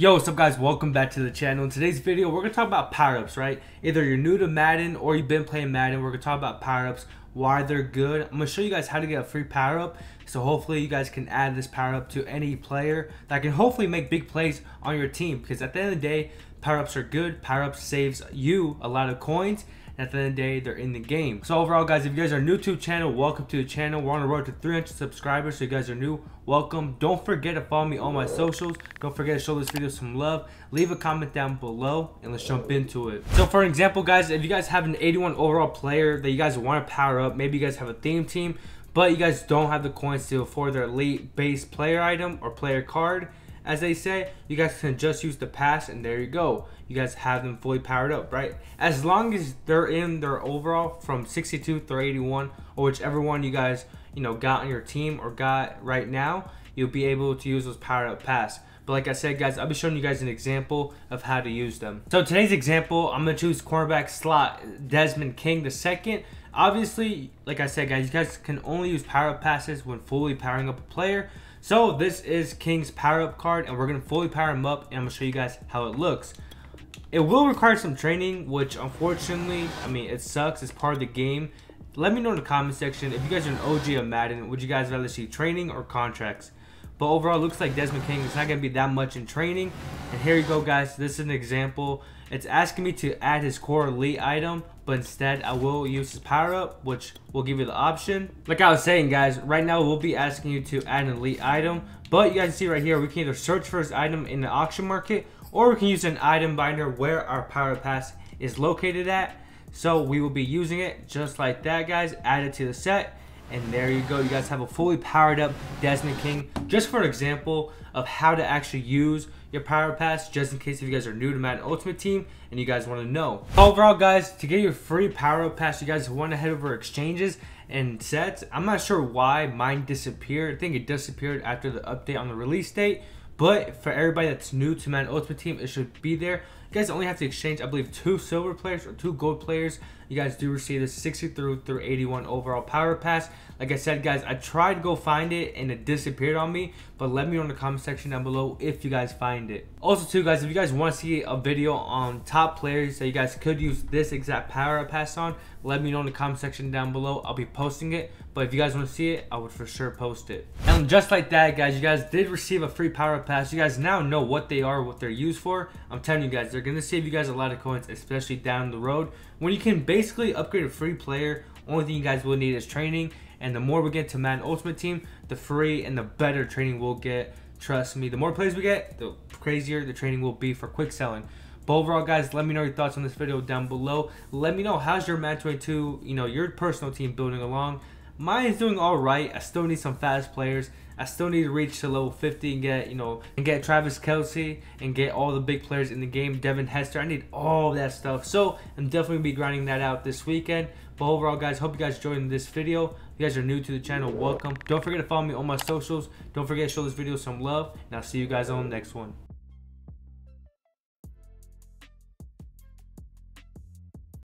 Yo, what's up guys, welcome back to the channel. In today's video, we're gonna talk about power-ups, right? Either you're new to Madden or you've been playing Madden, we're gonna talk about power-ups, why they're good. I'm gonna show you guys how to get a free power-up, so hopefully you guys can add this power-up to any player that can hopefully make big plays on your team, because at the end of the day, power-ups are good, power-ups saves you a lot of coins, at the end of the day, they're in the game. So overall, guys, if you guys are new to the channel, welcome to the channel. We're on the road to 300 subscribers, so you guys are new, welcome. Don't forget to follow me on my socials. Don't forget to show this video some love. Leave a comment down below, and let's jump into it. So for example, guys, if you guys have an 81 overall player that you guys want to power up, maybe you guys have a theme team, but you guys don't have the coins to afford their elite base player item or player card, as they say, you guys can just use the pass and there you go. You guys have them fully powered up, right? As long as they're in their overall from 62 through 81 or whichever one you guys, you know, got on your team or got right now, you'll be able to use those powered up pass. But like I said, guys, I'll be showing you guys an example of how to use them. So today's example, I'm going to choose cornerback slot Desmond King II. Obviously, like I said, guys, you guys can only use power-up passes when fully powering up a player. So this is King's power-up card, and we're going to fully power him up, and I'm going to show you guys how it looks. It will require some training, which unfortunately, I mean, it sucks. It's part of the game. Let me know in the comment section if you guys are an OG of Madden, would you guys rather see training or contracts? But overall, looks like Desmond King is not going to be that much in training. And here you go, guys. This is an example. It's asking me to add his core elite item, but instead I will use his power up, which will give you the option. Like I was saying, guys, right now we'll be asking you to add an elite item, but you guys see right here, we can either search for his item in the auction market, or we can use an item binder where our power pass is located at. So we will be using it just like that, guys, add it to the set. And there you go. You guys have a fully powered up Desmond King. Just for an example of how to actually use your power pass just in case if you guys are new to Madden Ultimate Team and you guys want to know. Overall guys, to get your free power up pass, you guys want to head over exchanges and sets. I'm not sure why mine disappeared. I think it disappeared after the update on the release date. But for everybody that's new to Madden Ultimate Team, it should be there guys only have to exchange, I believe, two silver players or two gold players. You guys do receive the 63 through 81 overall power pass. Like I said, guys, I tried to go find it and it disappeared on me, but let me know in the comment section down below if you guys find it. Also, too, guys, if you guys want to see a video on top players that you guys could use this exact power pass on, let me know in the comment section down below. I'll be posting it, but if you guys want to see it, I would for sure post it. And just like that, guys, you guys did receive a free power pass. You guys now know what they are, what they're used for. I'm telling you guys, they're are going to save you guys a lot of coins, especially down the road. When you can basically upgrade a free player, only thing you guys will need is training. And the more we get to Madden Ultimate Team, the free and the better training we'll get. Trust me, the more plays we get, the crazier the training will be for quick selling. But overall, guys, let me know your thoughts on this video down below. Let me know how's your Madden 22, you know, your personal team building along. Mine is doing all right. I still need some fast players. I still need to reach to level 50 and get, you know, and get Travis Kelsey and get all the big players in the game. Devin Hester. I need all that stuff. So I'm definitely going to be grinding that out this weekend. But overall, guys, hope you guys enjoyed this video. If you guys are new to the channel, welcome. Don't forget to follow me on my socials. Don't forget to show this video some love. And I'll see you guys on the next one.